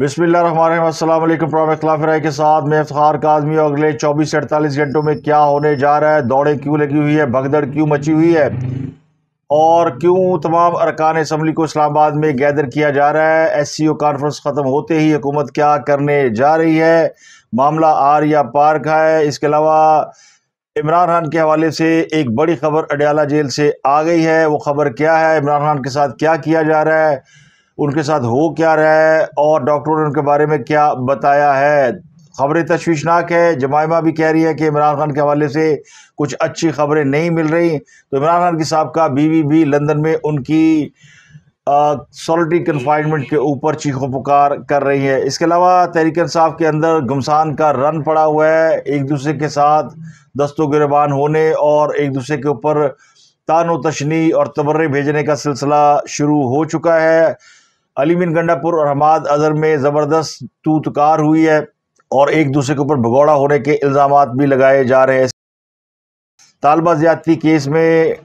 बिसमीम प्रोफिलाफरा के साथ मैं इफ्तार आदमी और अगले चौबीस से अड़तालीस घंटों में क्या होने जा रहा है दौड़ें क्यों लगी हुई है भगदड़ क्यों मची हुई है और क्यों तमाम अरकान इसम्बली को इस्लामाबाद में गैदर किया जा रहा है एस सी ओ कॉन्फ्रेंस ख़त्म होते ही हुकूमत क्या करने जा रही है मामला आर या पार का है इसके अलावा इमरान खान के हवाले से एक बड़ी खबर अडयाला जेल से आ गई है वो खबर क्या है इमरान खान के साथ क्या किया जा रहा है उनके साथ हो क्या रहा है और डॉक्टरों ने उनके बारे में क्या बताया है खबरें तशवीशनाक है जमायमा भी कह रही है कि इमरान खान के हवाले से कुछ अच्छी खबरें नहीं मिल रही तो इमरान खान की साहब का बीवी भी लंदन में उनकी सॉलिटरी कन्फाइनमेंट के ऊपर चीखों पुकार कर रही है इसके अलावा तहरीक साहब के अंदर गुमसान का रन पड़ा हुआ है एक दूसरे के साथ दस्तों गिरबान होने और एक दूसरे के ऊपर तान तशनी और तबर्रे भेजने का सिलसिला शुरू हो चुका है अली बिन गंडापुर और हमाद अजहर में ज़बरदस्त तूतकार हुई है और एक दूसरे के ऊपर भगौड़ा होने के इल्ज़ाम भी लगाए जा रहे हैं तालबा ज़्यादती केस में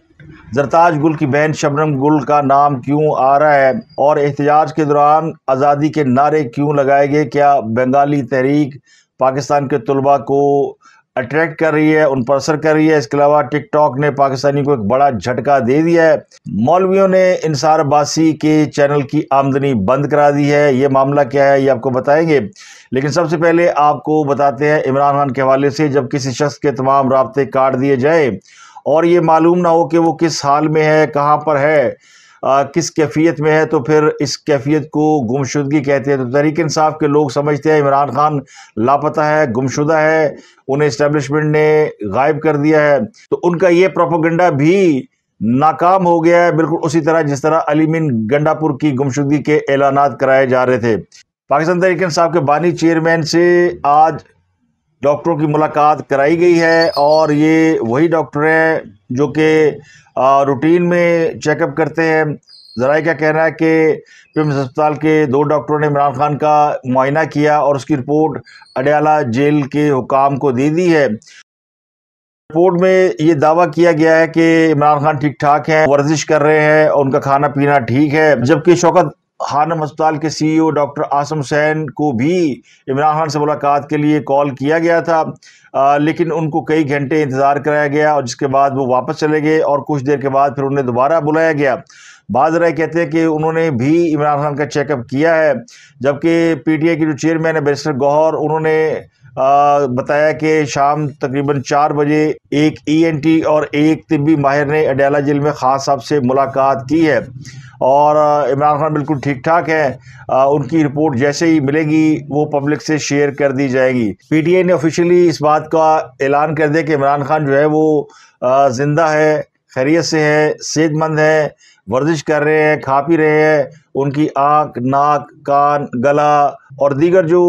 जरताज गुल की बहन शबनम गुल का नाम क्यों आ रहा है और एहतजाज के दौरान आज़ादी के नारे क्यों लगाए गए क्या बंगाली तहरीक पाकिस्तान के तलबा को अट्रैक्ट कर रही है उन पर असर कर रही है इसके अलावा टिकटॉक ने पाकिस्तानी को एक बड़ा झटका दे दिया है मौलवियों ने इंसार बासी के चैनल की आमदनी बंद करा दी है ये मामला क्या है ये आपको बताएंगे लेकिन सबसे पहले आपको बताते हैं इमरान खान के हवाले से जब किसी शख्स के तमाम रबते काट दिए जाए और ये मालूम ना हो कि वो किस हाल में है कहाँ पर है आ, किस कैफियत में है तो फिर इस कैफियत को गुमशुदगी कहते हैं तो तहरीक इंसाफ के लोग समझते हैं इमरान खान लापता है गुमशुदा है उन्हें इस्टेबलिशमेंट ने गायब कर दिया है तो उनका ये प्रोपोगंडा भी नाकाम हो गया है बिल्कुल उसी तरह जिस तरह अलीमिन गंडापुर की गुमशुदगी के ऐलान कराए जा रहे थे पाकिस्तान तहरीक इंसाफ के बानी चेयरमैन से आज डॉक्टरों की मुलाकात कराई गई है और ये वही डॉक्टर हैं जो कि रूटीन में चेकअप करते हैं जराए का कहना है कि पिम्स अस्पताल के दो डॉक्टरों ने इमरान खान का मुआयना किया और उसकी रिपोर्ट अडयाला जेल के हुकाम को दे दी है रिपोर्ट में ये दावा किया गया है कि इमरान खान ठीक ठाक हैं वर्जिश कर रहे हैं और उनका खाना पीना ठीक है जबकि शौकत हानम अस्पताल के CEO e doctor Asim Hussain को भी इमरान खान से मुलाकात के लिए कॉल किया गया था आ, लेकिन उनको कई घंटे इंतज़ार कराया गया और जिसके बाद वो वापस चले गए और कुछ देर के बाद फिर उन्हें दोबारा बुलाया गया बाज राय कहते हैं कि उन्होंने भी इमरान खान का चेकअप किया है जबकि पीटीआई के जो चेयरमैन है बैरिस्टर गौहर उन्होंने आ, बताया कि शाम तकरीबन चार बजे एक ईएनटी e और एक तिबी माहिर ने अडयाला जेल में खास साहब से मुलाकात की है और इमरान खान बिल्कुल ठीक ठाक हैं उनकी रिपोर्ट जैसे ही मिलेगी वो पब्लिक से शेयर कर दी जाएगी पीटीआई ने ऑफिशियली इस बात का ऐलान कर दिया कि इमरान खान जो है वो ज़िंदा है खैरियत से है सेहतमंद है वर्जिश कर रहे हैं खा पी रहे हैं उनकी आँख नाक कान गला और दीगर जो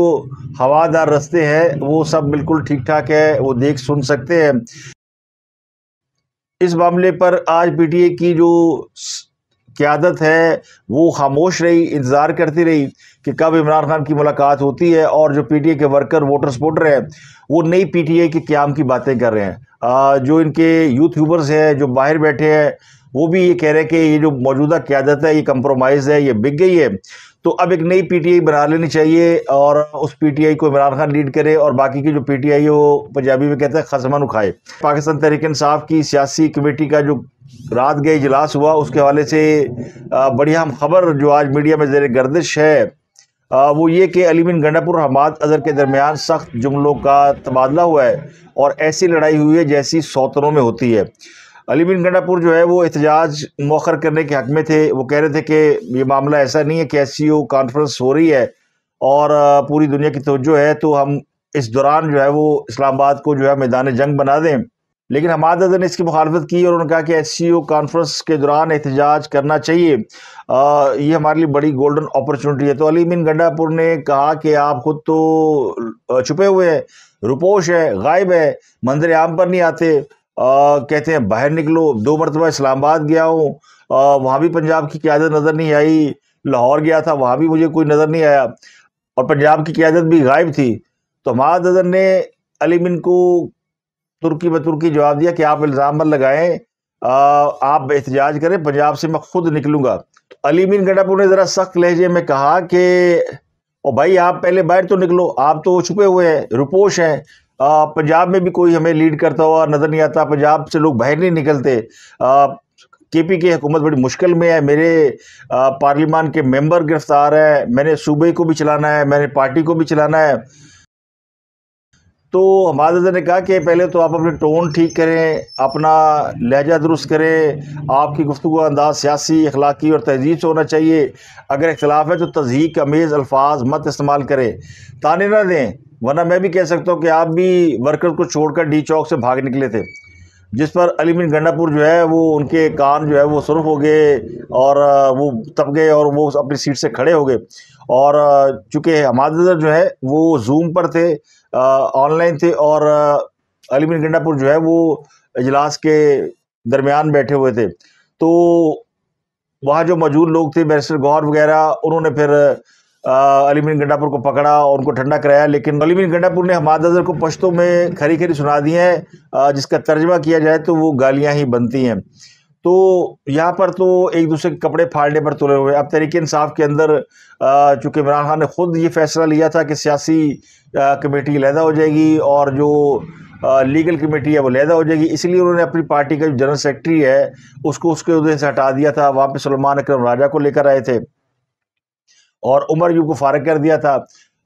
हवादार रस्ते हैं वो सब बिल्कुल ठीक ठाक है वो देख सुन सकते हैं इस मामले पर आज पीटीए की जो क्यादत है वो खामोश रही इंतज़ार करती रही कि कब इमरान खान की मुलाकात होती है और जो पीटीए के वर्कर वोटर्स वोटर हैं वो नई पीटीए के क्याम की बातें कर रहे हैं आ, जो इनके यूट्यूबर्स हैं जो बाहर बैठे हैं वो भी ये कह रहे हैं कि ये जो मौजूदा क्यादत है ये कंप्रोमाइज़ है ये बिक गई है तो अब एक नई पीटीआई बना लेनी चाहिए और उस पीटीआई को इमरान खान लीड करे और बाकी की जो पीटीआई है वो पंजाबी में कहते हैं खसमन उखाए पाकिस्तान तहरीक इंसाफ की सियासी कमेटी का जो रात गए इजलास हुआ उसके हवाले से बढ़िया हम खबर जो आज मीडिया में जेर गर्दिश है वो ये कि अलीमिन गंडापुर हमाद अजहर के दरमियान सख्त जुमलों का तबादला हुआ है और ऐसी लड़ाई हुई है जैसी सौतरों में होती है अली बिन गंडापुर जो है वो एहतजाज मौखर करने के हक में थे वो कह रहे थे कि ये मामला ऐसा नहीं है कि एस कॉन्फ्रेंस e हो रही है और पूरी दुनिया की तोज्जो है तो हम इस दौरान जो है वो इस्लामाबाद को जो है मैदान जंग बना दें लेकिन हमाद अदर ने इसकी मुखालफत की और उन्होंने कहा कि एस कॉन्फ्रेंस e के दौरान एहतजाज करना चाहिए आ, ये हमारे लिए बड़ी गोल्डन अपॉर्चुनिटी है तो अली बिन गंडापुर ने कहा कि आप खुद तो छुपे हुए हैं रुपोश है गायब है मंजर आम पर नहीं आते आ, कहते हैं बाहर निकलो दो मरतबा इस्लामाबाद गया हूँ वहाँ भी पंजाब की क्यादत नज़र नहीं आई लाहौर गया था वहाँ भी मुझे कोई नज़र नहीं आया और पंजाब की क्यादत भी गायब थी तो हमाद नजर ने अली बिन को तुर्की ब तुर्की जवाब दिया कि आप इल्ज़ाम मत लगाएं आप एहतजाज करें पंजाब से मैं खुद निकलूँगा अली बिन गडापुर ने ज़रा सख्त लहजे में कहा कि ओ भाई आप पहले बाहर तो निकलो आप तो छुपे हुए हैं रुपोश हैं पंजाब में भी कोई हमें लीड करता हुआ नज़र नहीं आता पंजाब से लोग बाहर नहीं निकलते के पी की हुकूमत बड़ी मुश्किल में है मेरे पार्लियामान के मेंबर गिरफ्तार हैं मैंने सूबे को भी चलाना है मैंने पार्टी को भी चलाना है तो हमारे ने कहा कि पहले तो आप अपने टोन ठीक करें अपना लहजा दुरुस्त करें आपकी गुफ्तु का अंदाज सियासी अखलाकी और तहजीब से होना चाहिए अगर इख्तलाफ है तो का अमेज़ अल्फाज मत इस्तेमाल करें ताने ना दें वरना मैं भी कह सकता हूँ कि आप भी वर्कर को छोड़कर डी चौक से भाग निकले थे जिस पर अली बिन गंडापुर जो है वो उनके कान जो है वो सुरख हो गए और वो तप गए और वो अपनी सीट से खड़े हो गए और चूँकि हमाद जो है वो जूम पर थे ऑनलाइन थे और अली बिन गंडापुर जो है वो इजलास के दरमियान बैठे हुए थे तो वहाँ जो मौजूद लोग थे बैरिस्टर गौर वगैरह उन्होंने फिर अलीमीन गंडापुर को पकड़ा और उनको ठंडा कराया लेकिन अलीमीन गंडापुर ने हमाद अजहर को पश्तों में खरी खरी सुना दी हैं जिसका तर्जमा किया जाए तो वो गालियाँ ही बनती हैं तो यहाँ पर तो एक दूसरे के कपड़े फाड़ने पर तुले हुए अब तरीके इंसाफ के अंदर चूँकि इमरान खान ने खुद ये फैसला लिया था कि सियासी कमेटी लहदा हो जाएगी और जो लीगल कमेटी है वो लहदा हो जाएगी इसलिए उन्होंने अपनी पार्टी का जो जनरल सेक्रेटरी है उसको उसके उदय से हटा दिया था वहाँ पर सलमान अक्रम राजा को लेकर आए थे और उमर भी को फारग कर दिया था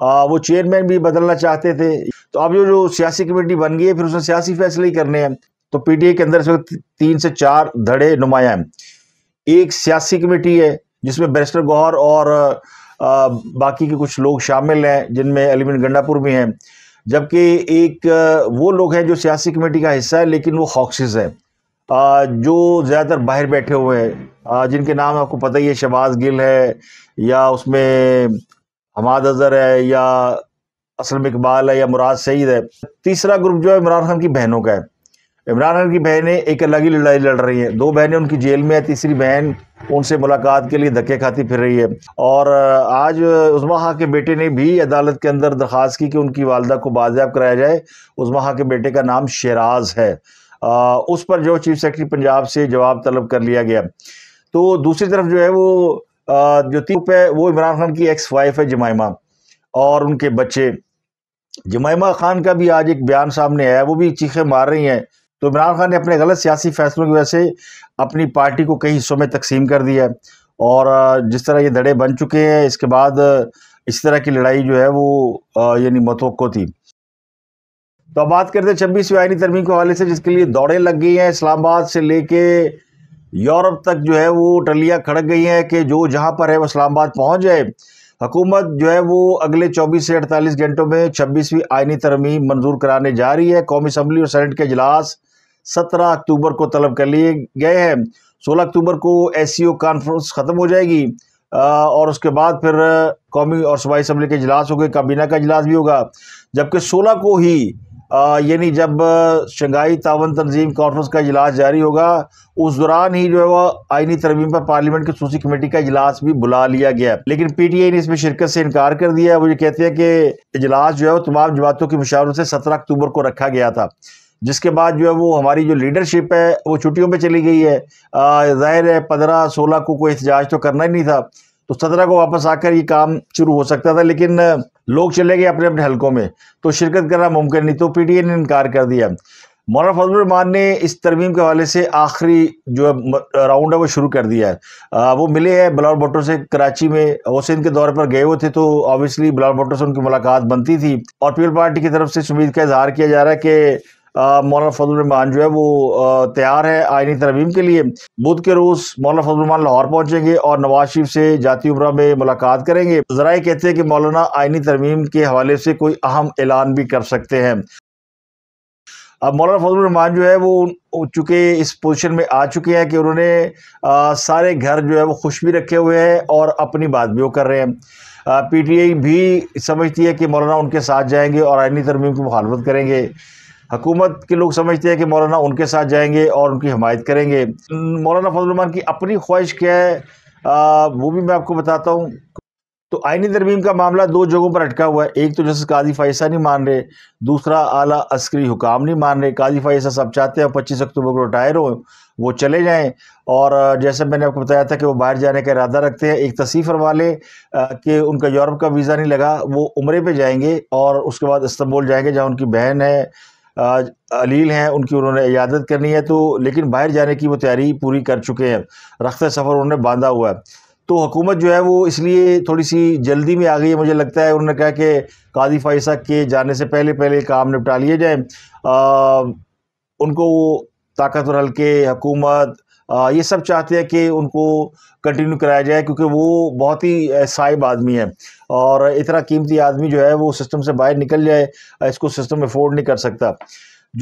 आ, वो चेयरमैन भी बदलना चाहते थे तो अब जो जो सियासी कमेटी बन गई है फिर उसमें सियासी फैसले ही करने हैं तो पीटीए के अंदर इस वक्त तीन से चार धड़े नुमाया एक सियासी कमेटी है जिसमें बैरिस्टर गौहर और आ, बाकी के कुछ लोग शामिल हैं जिनमें अलीमिन गंडापुर भी हैं जबकि एक वो लोग हैं जो सियासी कमेटी का हिस्सा है लेकिन वो हॉक्सिस हैं जो ज़्यादातर बाहर बैठे हुए हैं जिनके नाम आपको पता ही है शहबाज गिल है या उसमें हमाद अजहर है या असलम इकबाल है या मुराद सईद है तीसरा ग्रुप जो है इमरान खान की बहनों का है इमरान खान की बहनें एक अलग ही लड़ाई लड़ रही हैं दो बहनें उनकी जेल में है तीसरी बहन उनसे मुलाकात के लिए धक्के खाती फिर रही है और आज उजमा खां के बेटे ने भी अदालत के अंदर दरख्वास्त की कि उनकी वालदा को बाजियाब कराया जाए उजमा खां के बेटे का नाम शराज है उस पर जो चीफ सेक्रेटरी पंजाब से जवाब तलब कर लिया गया तो दूसरी तरफ जो है वो जो तीप है वो इमरान खान की एक्स वाइफ है जमायमा और उनके बच्चे जमाइमा खान का भी आज एक बयान सामने आया वो भी चीखें मार रही हैं तो इमरान खान ने अपने गलत सियासी फैसलों की वजह से अपनी पार्टी को कई हिस्सों में तकसीम कर दिया है और जिस तरह ये धड़े बन चुके हैं इसके बाद इस तरह की लड़ाई जो है वो यानी मतवक़ थी तो अब बात करते हैं छब्बीसवीं आयनी तरमीम के हवाले से जिसके लिए दौड़ें लग गई हैं इस्लामाबाद से लेके यूरोप तक जो है वो टलियाँ खड़क गई हैं कि जो जहाँ पर है वो इस्लामाबाद पहुँच जाए हुकूमत जो है वो अगले 24 से 48 घंटों में छब्बीसवीं आइनी तरमीम मंजूर कराने जा रही है कौमी असम्बली और सेनेट के अजलास सत्रह अक्टूबर को तलब कर लिए गए हैं सोलह अक्टूबर को एस कॉन्फ्रेंस ख़त्म हो जाएगी और उसके बाद फिर कौमी और सूबाई असम्बली के अजलास हो गए काबीना का अजलास भी होगा जबकि सोलह को ही यानी जब शंघाई तावन तंजीम कॉन्फ्रेंस का इजलास जारी होगा उस दौरान ही जो है वह आइनी तरमीम पर पार्लियामेंट की खूसी कमेटी का इजलास भी बुला लिया गया लेकिन पी टी आई ने इसमें शिरकत से इनकार कर दिया वो ये कहते हैं कि इजलास जो है वो तमाम जमातों के मुशावरत से सत्रह अक्टूबर को रखा गया था जिसके बाद जो है वो हमारी जो लीडरशिप है वो छुट्टियों पर चली गई है ज़ाहिर है पंद्रह सोलह को कोई एहतजाज तो करना ही नहीं था तो सत्रह को वापस आकर ये काम शुरू हो सकता था लेकिन लोग चले गए अपने अपने हलकों में तो शिरकत करना मुमकिन नहीं तो पी ने इनकार कर दिया मौलाना रमान ने इस तरमीम के हवाले से आखिरी जो है राउंड है वो शुरू कर दिया है आ, वो मिले हैं बिलाल भुट्टो से कराची में वसैन के दौर पर गए हुए थे तो ऑब्वियसली बिलाल भुट्टो से उनकी मुलाकात बनती थी और पीपल पार्टी की तरफ से उम्मीद का इजहार किया जा रहा है कि मौलाना फजलरमान जो है वो तैयार है आइनी तरवीम के लिए बुध के रोज़ मौलाना फजल रहमान लाहौर पहुँचेंगे और नवाज शरीफ से जाती उम्र में मुलाकात करेंगे जराए कहते हैं कि मौलाना आइनी तरमीम के हवाले से कोई अहम ऐलान भी कर सकते हैं अब मौलाना रहमान जो है वो चूँकि इस पोजीशन में आ चुके हैं कि उन्होंने सारे घर जो है वो खुश भी रखे हुए हैं और अपनी बात भी वो कर रहे हैं पीटीआई भी समझती है कि मौलाना उनके साथ जाएंगे और आइनी तरमीम की मुखालफत करेंगे हकूमत के लोग समझते हैं कि मौलाना उनके साथ जाएंगे और उनकी हमायत करेंगे मौलाना फजलरहमान की अपनी ख्वाहिश क्या है आ, वो भी मैं आपको बताता हूँ तो आइनी तरमीम का मामला दो जगहों पर अटका हुआ है एक तो जैसे काजी फ़ैसा नहीं मान रहे दूसरा आला अस्करी हुकाम नहीं मान रहे काजी फ़ैसा सब चाहते हैं पच्चीस अक्टूबर को रिटायर हों वो चले जाएं और जैसे मैंने आपको बताया था कि वो बाहर जाने का इरादा रखते हैं एक तसीफ़र वाले के कि उनका यूरोप का वीज़ा नहीं लगा वो उम्र पर जाएंगे और उसके बाद इस्तंबुल जाएंगे जहाँ उनकी बहन है अलील हैं उनकी उन्होंने इजादत करनी है तो लेकिन बाहर जाने की वो तैयारी पूरी कर चुके हैं रख्त सफ़र उन्होंने बांधा हुआ है तो हुकूमत जो है वो इसलिए थोड़ी सी जल्दी में आ गई है मुझे लगता है उन्होंने कहा कि कादी फाइसा के जाने से पहले पहले काम निपटा लिए जाए उनको वो ताकतवर हल्के हकूमत ये सब चाहते हैं कि उनको कंटिन्यू कराया जाए क्योंकि वो बहुत ही साहिब आदमी है और इतना कीमती आदमी जो है वो सिस्टम से बाहर निकल जाए इसको सिस्टम अफोर्ड नहीं कर सकता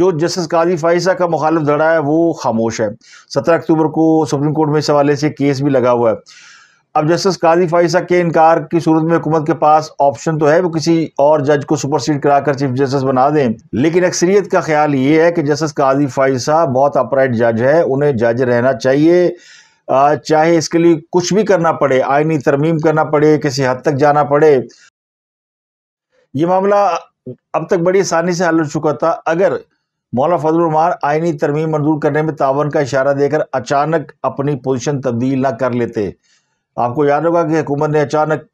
जो जस्टिस काजी फाइसा का मुखालफ धड़ा है वो खामोश है सत्रह अक्टूबर को सुप्रीम कोर्ट में इस हवाले से केस भी लगा हुआ है अब जस्टिस काजी फाइसा के इनकार की सूरत में हुकूमत के पास ऑप्शन तो है वो किसी और जज को सुपरसीड कराकर चीफ जस्टिस बना दें लेकिन अक्सरियत का ख्याल ये है कि जस्टिस काजी फाइसा बहुत अपराइट जज है उन्हें जज रहना चाहिए चाहे इसके लिए कुछ भी करना पड़े आइनी तरमीम करना पड़े किसी हद तक जाना पड़े ये मामला अब तक बड़ी आसानी से हल हो चुका था अगर मौला फजलरमान आइनी तरमीम मंजूर करने में तावन का इशारा देकर अचानक अपनी पोजिशन तब्दील ना कर लेते आपको याद होगा कि हुकूमत ने अचानक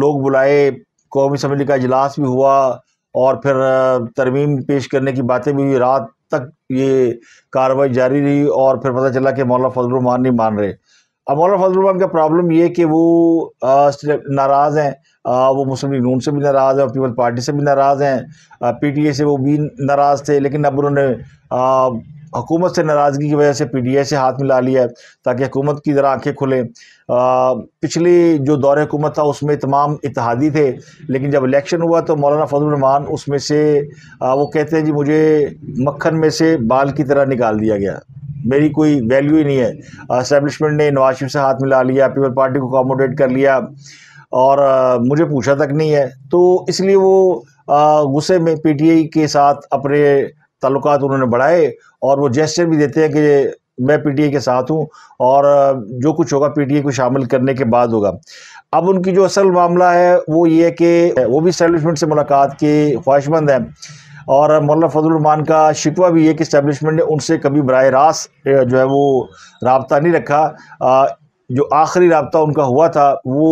लोग बुलाए कौमी असम्बली का इजलास भी हुआ और फिर तरमीम पेश करने की बातें भी हुई रात तक ये कार्रवाई जारी रही और फिर पता चला कि मौलाना फजलरमान नहीं मान रहे अब मौलाना फजलरमान का प्रॉब्लम ये कि वो नाराज़ हैं वो मुस्लिम लीग नून से भी नाराज़ हैं और पीपल्स पार्टी से भी नाराज़ हैं पी टी ए से वो भी नाराज़ थे लेकिन अब उन्होंने हुकूमत से नाराज़गी की वजह से पी डी आई से हाथ मिला लिया है ताकि हुकूमत की ज़रा आंखें खुलें पिछली जो दौर हुकूमत था उसमें तमाम इतिहादी थे लेकिन जब इलेक्शन हुआ तो मौलाना फजलरहमान उसमें से आ, वो कहते हैं जी मुझे मक्खन में से बाल की तरह निकाल दिया गया मेरी कोई वैल्यू ही नहीं है इस्टेबलिशमेंट ने नवाज शरीफ से हाथ मिला लिया पीपल पार्टी को अकोमोडेट कर लिया और आ, मुझे पूछा तक नहीं है तो इसलिए वो गुस्से में आई के साथ अपने ताल्लुक उन्होंने बढ़ाए और वो जेस्चर भी देते हैं कि मैं पीटीए के साथ हूँ और जो कुछ होगा पीटीए को शामिल करने के बाद होगा अब उनकी जो असल मामला है वो ये है कि वो भी इस्टेबलिशमेंट से मुलाकात के ख्वाहिशमंद हैं और मौलाना फजलरहमान का शिकवा भी है कि इस्टेबलिशमेंट ने उनसे कभी बर रास्त जो है वो रबता नहीं रखा जो आखिरी रबता उनका हुआ था वो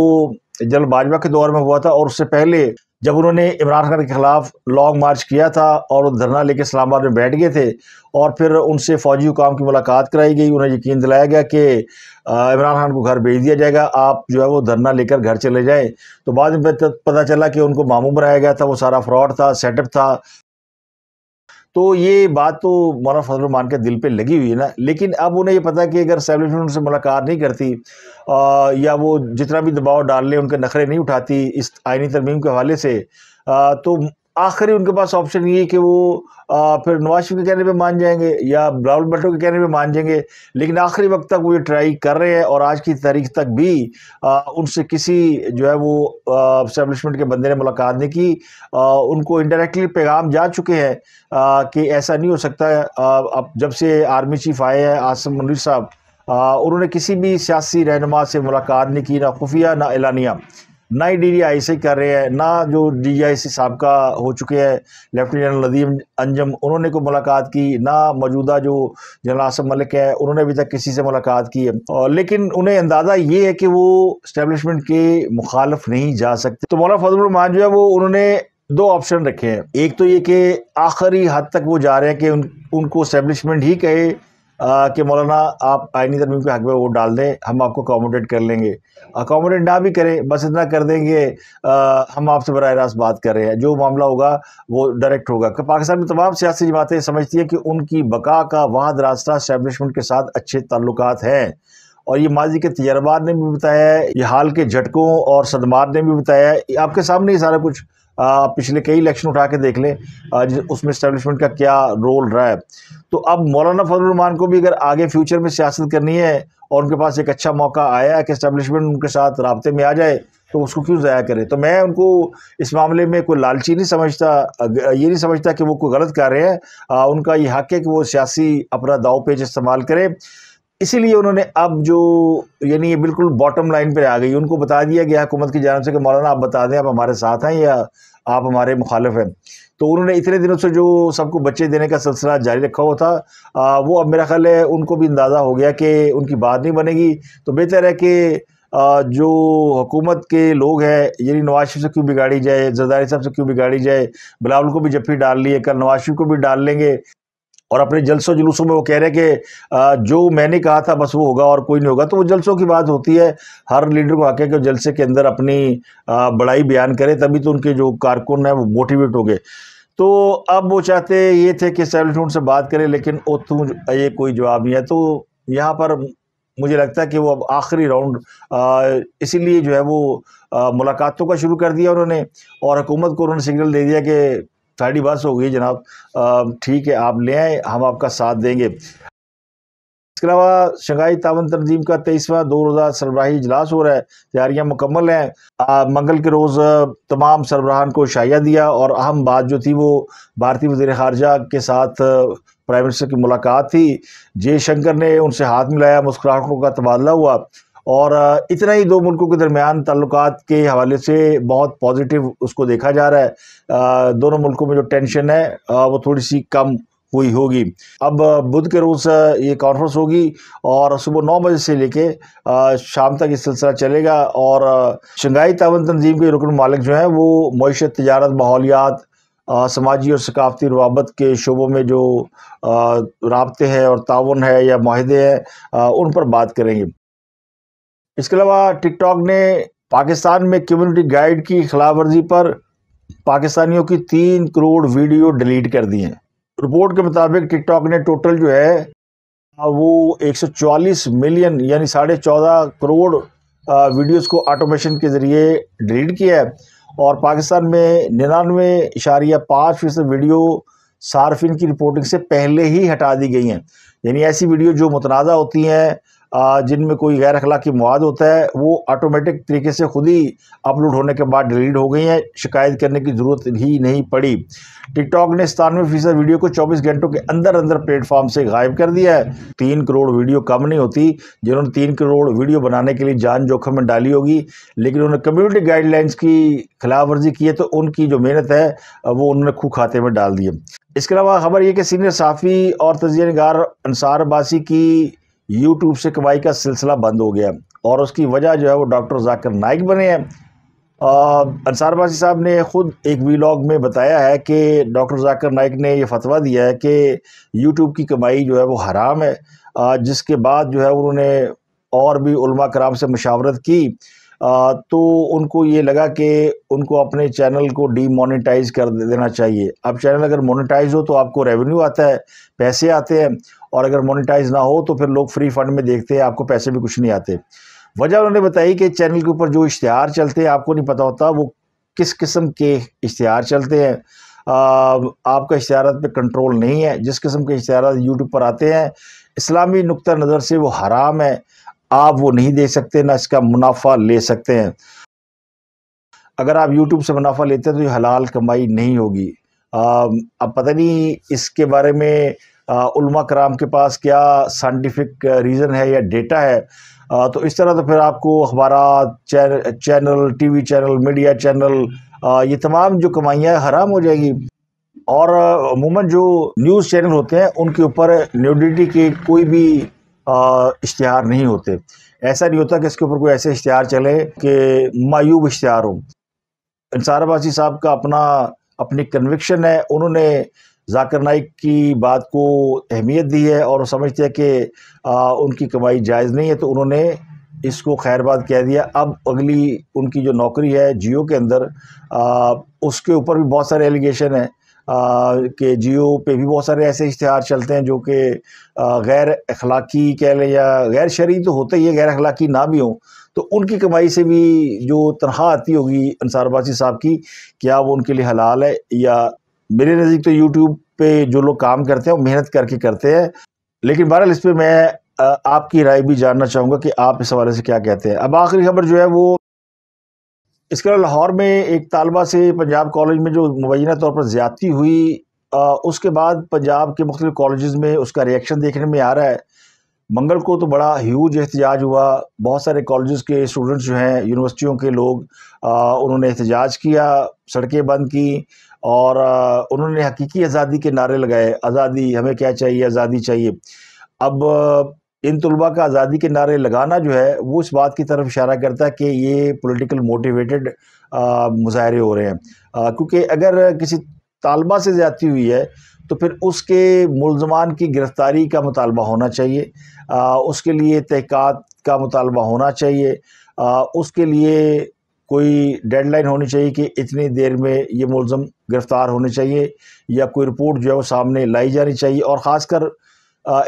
जनरल बाजवा के दौर में हुआ था और उससे पहले जब उन्होंने इमरान खान के खिलाफ लॉन्ग मार्च किया था और धरना लेके इस्लामाबाद में बैठ गए थे और फिर उनसे फौजी हुकाम की मुलाकात कराई गई उन्हें यकीन दिलाया गया कि इमरान खान को घर भेज दिया जाएगा आप जो है वो धरना लेकर घर चले जाएं तो बाद में पता चला कि उनको मामू बनाया गया था वो सारा फ्रॉड था सेटअप था तो ये बात तो मौलाना फजल मान के दिल पे लगी हुई है ना लेकिन अब उन्हें ये पता कि अगर सेलिब्रिटी उनसे मुलाकात नहीं करती आ, या वो जितना भी दबाव डाल लें उनके नखरे नहीं उठाती इस आइनी तरमीम के हवाले से आ, तो आखिरी उनके पास ऑप्शन ये कि वो आ, फिर नवाज शरीफ के कहने पे मान जाएंगे या राहुल भट्टो के कहने पे मान जाएंगे लेकिन आखिरी वक्त तक वो ये ट्राई कर रहे हैं और आज की तारीख तक भी आ, उनसे किसी जो है वो इस्टेबलिशमेंट के बंदे ने मुलाकात नहीं की आ, उनको इंडायरेक्टली पैगाम जा चुके हैं कि ऐसा नहीं हो सकता अब जब से आर्मी चीफ आए हैं आसम मुनर साहब उन्होंने किसी भी सियासी रहनुमा से मुलाकात नहीं की ना खुफिया ना एलानिया ना ही डीजीआईसी कर रहे हैं ना जो डी डीजीआईसी सबका हो चुके हैं लेफ्टिनेंट जनरल नदीम अंजम उन्होंने कोई मुलाकात की ना मौजूदा जो जनरल आसम मलिक है उन्होंने अभी तक किसी से मुलाकात की है और लेकिन उन्हें अंदाज़ा ये है कि वो इस्टेबलिशमेंट के मुखालफ नहीं जा सकते तो मौलाना फजलरहमान जो है वो उन्होंने दो ऑप्शन रखे हैं एक तो ये कि आखिरी हद तक वो जा रहे हैं कि उन, उनको इस्टेबलिशमेंट ही कहे कि मौलाना आप आइनी तरमीम के हक में वो डाल दें हम आपको अकोमोडेट कर लेंगे अकोमोडेट ना भी करें बस इतना कर देंगे आ, हम आपसे बर रास्त बात कर रहे हैं जो मामला होगा वो डायरेक्ट होगा कि पाकिस्तान में तमाम सियासी जमातें समझती हैं कि उनकी बका का वहाँ रास्ता स्टैब्लिशमेंट के साथ अच्छे ताल्लुक हैं और ये माजी के तजर्बा ने भी बताया है ये हाल के झटकों और सदमार ने भी बताया है आपके सामने ही सारा कुछ पिछले कई इलेक्शन उठा के देख लें उसमें इस्टेब्लिशमेंट का क्या रोल रहा है तो अब मौलाना फजल रमान को भी अगर आगे फ्यूचर में सियासत करनी है और उनके पास एक अच्छा मौका आया है कि इस्टेब्लिशमेंट उनके साथ रबते में आ जाए तो उसको क्यों ज़ाया करें तो मैं उनको इस मामले में कोई लालची नहीं समझता ये नहीं समझता कि वो कोई गलत कर रहे हैं उनका ये हक है कि वो सियासी अपना दाव पेज इस्तेमाल करें इसीलिए उन्होंने अब जो यानी ये बिल्कुल बॉटम लाइन पर आ गई उनको बता दिया गया हुकूमत की जानब से कि मौलाना आप बता दें आप हमारे साथ हैं या आप हमारे मुखालफ हैं तो उन्होंने इतने दिनों से जो सबको बच्चे देने का सिलसिला जारी रखा हुआ था आ, वो अब मेरा ख्याल है उनको भी अंदाज़ा हो गया कि उनकी बात नहीं बनेगी तो बेहतर है कि जो हुकूमत के लोग हैं यानी नवाज शरीफ से क्यों बिगाड़ी जाए जरदारी साहब से क्यों बिगाड़ी जाए बिलावल को भी जफ्फी डाल लिए कल नवाज शरीफ को भी डाल लेंगे और अपने जलसों जुलूसों में वो कह रहे हैं कि जो मैंने कहा था बस वो होगा और कोई नहीं होगा तो वो जलसों की बात होती है हर लीडर को आके कि जलसे के अंदर अपनी बड़ाई बयान करे तभी तो उनके जो कारकुन हैं वो मोटिवेट हो गए तो अब वो चाहते ये थे कि सेल्फमेंट से बात करें लेकिन ओतू ये कोई जवाब नहीं है तो यहाँ पर मुझे लगता है कि वो अब आखिरी राउंड इसीलिए जो है वो मुलाकातों का शुरू कर दिया उन्होंने और हुकूमत को उन्होंने सिग्नल दे दिया कि साड़ी बस हो गई जनाब ठीक है आप ले आए हम आपका साथ देंगे इसके अलावा शंघाई तावन तंजीम का तेईसवा दो रोज़ा सरबराही इजलास हो रहा है तैयारियां मुकम्मल हैं मंगल के रोज़ तमाम सरबराहान को शाइया दिया और अहम बात जो थी वो भारतीय वजीर खारजा के साथ प्राइम मिनिस्टर की मुलाकात थी जयशंकर ने उनसे हाथ मिलाया मुस्कुराहटों का तबादला हुआ और इतना ही दो मुल्कों के दरमियान ताल्लुक के हवाले से बहुत पॉजिटिव उसको देखा जा रहा है दोनों मुल्कों में जो टेंशन है वो थोड़ी सी कम हुई होगी अब बुध के रोज़ ये कॉन्फ्रेंस होगी और सुबह नौ बजे से लेके शाम तक ये सिलसिला चलेगा और शंघाई तावन तंजीम के रुकन मालिक जो हैं वो मीशत तजारत माहौलियात समाजी और सकाफती रवाबत के शोबों में जो रबते हैं और ताउन है या माहे हैं उन पर बात करेंगे इसके अलावा टिकटॉक ने पाकिस्तान में कम्युनिटी गाइड की खिलाफ वर्जी पर पाकिस्तानियों की तीन करोड़ वीडियो डिलीट कर दी हैं रिपोर्ट के मुताबिक टिकटॉक ने टोटल जो है वो 144 मिलियन यानी साढ़े चौदह करोड़ वीडियोस को ऑटोमेशन के ज़रिए डिलीट किया है और पाकिस्तान में निन्यानवे इशारिया पाँच फीसद वीडियो सार्फिन की रिपोर्टिंग से पहले ही हटा दी गई हैं यानी ऐसी वीडियो जो मुतनाज़ा होती हैं जिनमें कोई गैर अखलाकी मवाद होता है वो ऑटोमेटिक तरीके से खुद ही अपलोड होने के बाद डिलीट हो गई हैं शिकायत करने की ज़रूरत ही नहीं पड़ी टिकटॉक ने सतानवे फ़ीसद वीडियो को 24 घंटों के अंदर अंदर प्लेटफॉर्म से गायब कर दिया है तीन करोड़ वीडियो कम नहीं होती जिन्होंने तीन करोड़ वीडियो बनाने के लिए जान जोखिम में डाली होगी लेकिन उन्होंने कम्युनिटी गाइडलाइंस की खिलाफ वर्जी की है तो उनकी जो मेहनत है वो उन्होंने खूब खाते में डाल दी इसके अलावा खबर यह कि सीनियर साफ़ी और तजिया नगार अंसार बासी की यूट्यूब से कमाई का सिलसिला बंद हो गया और उसकी वजह जो है वो डॉक्टर जाकिर नाइक बने हैं अंसार बासी साहब ने ख़ुद एक वीलॉग में बताया है कि डॉक्टर जाकिर नाइक ने यह फतवा दिया है कि यूट्यूब की कमाई जो है वो हराम है आ, जिसके बाद जो है उन्होंने और भी उलमा कराम से मशावरत की तो उनको ये लगा कि उनको अपने चैनल को डीमोनेटाइज कर देना चाहिए अब चैनल अगर मोनेटाइज हो तो आपको रेवेन्यू आता है पैसे आते हैं और अगर मोनेटाइज ना हो तो फिर लोग फ्री फंड में देखते हैं आपको पैसे भी कुछ नहीं आते वजह उन्होंने बताई कि चैनल के ऊपर जो इश्तहार चलते हैं आपको नहीं पता होता वो किस किस्म के इश्तहार चलते हैं आपका इश्तहार पर कंट्रोल नहीं है जिस किस्म के इश्तहार यूट्यूब पर आते हैं इस्लामी नुक़ नज़र से वो हराम है आप वो नहीं दे सकते ना इसका मुनाफा ले सकते हैं अगर आप यूट्यूब से मुनाफा लेते हैं तो ये हलाल कमाई नहीं होगी अब पता नहीं इसके बारे में उल्मा कराम के पास क्या साइंटिफिक रीज़न है या डेटा है आ, तो इस तरह तो फिर आपको अखबार channel channel TV channel media channel आ, ये तमाम जो कमाइयाँ हराम हो जाएगी और अमूमन जो न्यूज़ चैनल होते हैं उनके ऊपर न्यूडिटी के कोई भी इश्तहार नहीं होते ऐसा नहीं होता कि इसके ऊपर कोई ऐसे इश्तहार चले कि मायूब इश्तहार हों इंसार अबासी साहब का अपना अपनी कन्विक्शन है उन्होंने जाकर नाइक की बात को अहमियत दी है और समझते हैं कि उनकी कमाई जायज़ नहीं है तो उन्होंने इसको खैरबाद कह दिया अब अगली उनकी जो नौकरी है जियो के अंदर आ, उसके ऊपर भी बहुत सारे एलिगेशन हैं के जियो पे भी बहुत सारे ऐसे इश्तहार चलते हैं जो कि गैर अखलाकी कह लें या गैर शरी तो होते ही है गैर अखलाकी ना भी हों तो उनकी कमाई से भी जो तनख्वाह आती होगी अंसार बासी साहब की क्या वो उनके लिए हलाल है या मेरे नज़दीक तो यूट्यूब पे जो लोग काम करते हैं वो मेहनत करके करते हैं लेकिन बहरहाल इस पर मैं आपकी राय भी जानना चाहूँगा कि आप इस हवाले से क्या कहते हैं अब आखिरी खबर जो है वो इसके अलावा लाहौर में एक तलबा से पंजाब कॉलेज में जो मुबैना तौर पर ज़्यादती हुई आ, उसके बाद पंजाब के मुख्तु कॉलेज़ में उसका रिएक्शन देखने में आ रहा है मंगल को तो बड़ा ह्यूज एहतजाज हुआ बहुत सारे कॉलेज़ के स्टूडेंट्स जो हैं यूनिवर्सिटियों के लोग आ, उन्होंने एहतजाज किया सड़कें बंद की और आ, उन्होंने हकीकी आज़ादी के नारे लगाए आज़ादी हमें क्या चाहिए आज़ादी चाहिए अब इन तलबा का आज़ादी के नारे लगाना जो है वो इस बात की तरफ इशारा करता है कि ये पोलिटिकल मोटिवेटेड मुजाहरे हो रहे हैं क्योंकि अगर किसी तालबा से ज़्यादा हुई है तो फिर उसके मुलजमान की गिरफ़्तारी का मुतालबा होना चाहिए आ, उसके लिए तहक़ात का मुतालबा होना चाहिए आ, उसके लिए कोई डेडलाइन होनी चाहिए कि इतनी देर में ये मुलम गिरफ़्तार होने चाहिए या कोई रिपोर्ट जो है वो सामने लाई जानी चाहिए और ख़ासकर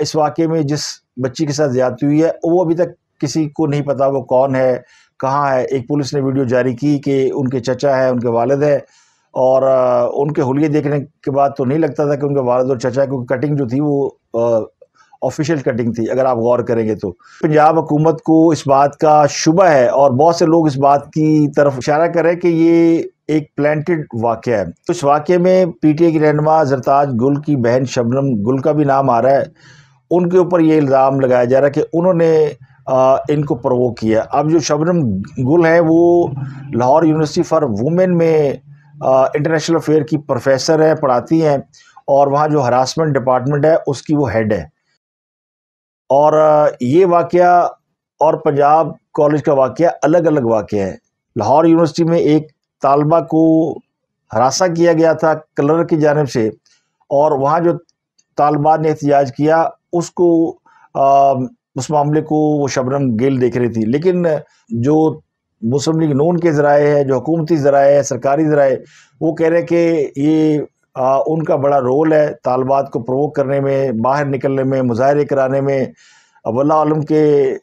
इस वाक़े में जिस बच्ची के साथ ज्यादती हुई है वो अभी तक किसी को नहीं पता वो कौन है कहाँ है एक पुलिस ने वीडियो जारी की कि उनके चचा है उनके वालद है और उनके हुलिये देखने के बाद तो नहीं लगता था कि उनके वालद और चचा क्योंकि कटिंग जो थी वो ऑफिशियल कटिंग थी अगर आप गौर करेंगे तो पंजाब हुकूमत को इस बात का शुबा है और बहुत से लोग इस बात की तरफ इशारा कर रहे हैं कि ये एक प्लान्टेड वाक़ है तो इस वाक़े में पीटीए की रहनमा जरताज गुल की बहन शबनम गुल का भी नाम आ रहा है उनके ऊपर ये इल्ज़ाम लगाया जा रहा है कि उन्होंने इनको प्रवो किया अब जो शबनम गुल हैं वो लाहौर यूनिवर्सिटी फॉर वुमेन में इंटरनेशनल अफेयर की प्रोफेसर हैं पढ़ाती हैं और वहाँ जो हरासमेंट डिपार्टमेंट है उसकी वो हेड है और ये वाक़ और पंजाब कॉलेज का वाक़ अलग अलग वाक़ है लाहौर यूनिवर्सिटी में एक तलबा को हरासा किया गया था कलर की जानब से और वहाँ जो तालबा ने एहतजाज किया उसको आ, उस मामले को वो शबनम गिल देख रही थी लेकिन जो मुस्लिम लीग नून के ज़राए है जो हकूमती ज़राए है सरकारी ज़राए वो कह रहे हैं कि ये आ, उनका बड़ा रोल है तालबात को प्रवोक करने में बाहर निकलने में मुजाहरे कराने में आलम के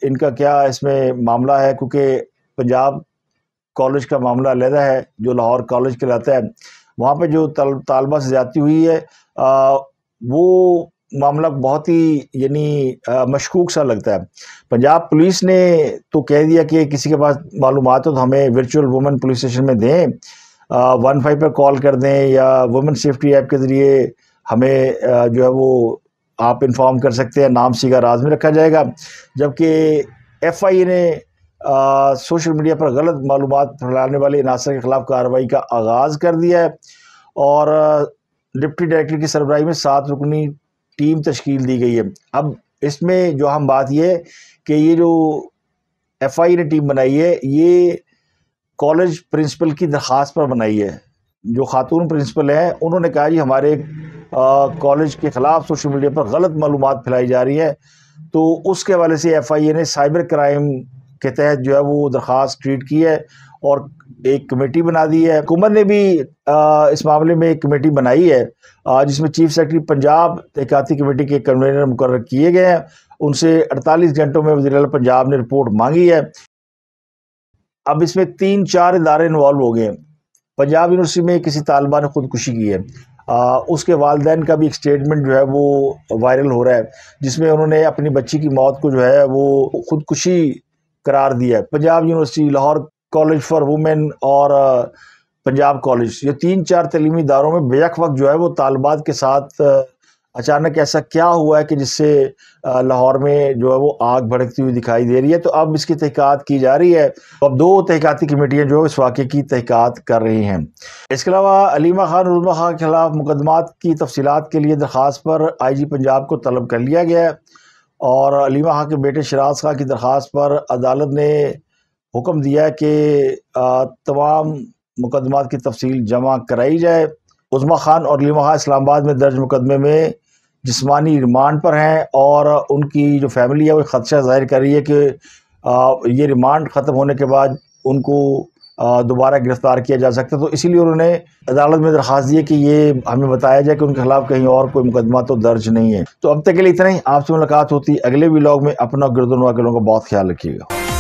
इनका क्या इसमें मामला है क्योंकि पंजाब कॉलेज का मामला लहदा है जो लाहौर कॉलेज कहलाता है वहाँ पर जो तालबा से ज्यादा हुई है आ, वो मामला बहुत ही यानी मशकूक सा लगता है पंजाब पुलिस ने तो कह दिया कि किसी के पास मालूम हो तो हमें वर्चुअल वुमेन पुलिस स्टेशन में दें वन फाइव पर कॉल कर दें या वुमेन सेफ्टी ऐप के ज़रिए हमें आ, जो है वो आप इन्फॉर्म कर सकते हैं नाम सीधा राज में रखा जाएगा जबकि एफ आई ए ने आ, सोशल मीडिया पर गलत मालूम फैलाने वाले अनासर के ख़िलाफ़ कार्रवाई का आगाज़ कर दिया है और डिप्टी डायरेक्टर की सरबराही में सात रुकनी टीम तश्कील दी गई है अब इसमें जो हम बात ये कि ये जो एफ आई ने टीम बनाई है ये कॉलेज प्रिंसिपल की दरख्वास्त पर बनाई है जो खातून प्रिंसिपल हैं उन्होंने कहा जी हमारे कॉलेज के ख़िलाफ़ सोशल मीडिया पर गलत मालूम फैलाई जा रही है तो उसके हवाले से एफ आई ए ने साइबर क्राइम के तहत जो है वो दरख्वास्त ट्रीट की है और एक कमेटी बना दी है हुकूमत ने भी इस मामले में एक कमेटी बनाई है जिसमें चीफ सेक्रेटरी पंजाब तहकती कमेटी के कन्वीनर मुकर किए गए हैं उनसे 48 घंटों में वजी पंजाब ने रिपोर्ट मांगी है अब इसमें तीन चार इदारे इन्वॉल्व हो गए पंजाब यूनिवर्सिटी में किसी तालबा ने खुदकुशी की है आ, उसके वालदेन का भी एक स्टेटमेंट जो है वो वायरल हो रहा है जिसमें उन्होंने अपनी बच्ची की मौत को जो है वो खुदकुशी करार दिया है Punjab university Lahore college for women और पंजाब कॉलेज ये तीन चार तलीमी इदारों में बेक वक्त जो है वो तालबात के साथ अचानक ऐसा क्या हुआ है कि जिससे लाहौर में जो है वो आग भड़कती हुई दिखाई दे रही है तो अब इसकी तहक़ात की जा रही है तो अब दो तहकती कमेटियाँ जो है इस वाक़े की तहक़ात कर रही हैं इसके अलावा अलीमा खान रुजमा खान के खिलाफ मुकदमात की तफसीत के लिए दरख्वास्त पर आई जी पंजाब को तलब कर लिया गया है और अलीमा खां के बेटे शराज खां की दरख्वास्त पर अदालत ने हुक्म दिया कि तमाम मुकदमा की तफसील जमा कराई जाए उज़मा ख़ान और लीमा ख़ान इस्लामाबाद में दर्ज मुकदमे में जिसमानी रिमांड पर हैं और उनकी जो फैमिली है वो खदशा जाहिर कर रही है कि ये रिमांड ख़त्म होने के बाद उनको दोबारा गिरफ़्तार किया जा सकता है तो इसीलिए उन्होंने अदालत में दरख्वास्त दी है कि ये हमें बताया जाए कि उनके खिलाफ कहीं और कोई मुकदमा तो दर्ज नहीं है तो अब तक के लिए इतना ही आपसे मुलाकात होती अगले व्लॉग में अपना गर्दनवा के लोगों का बहुत ख्याल रखिएगा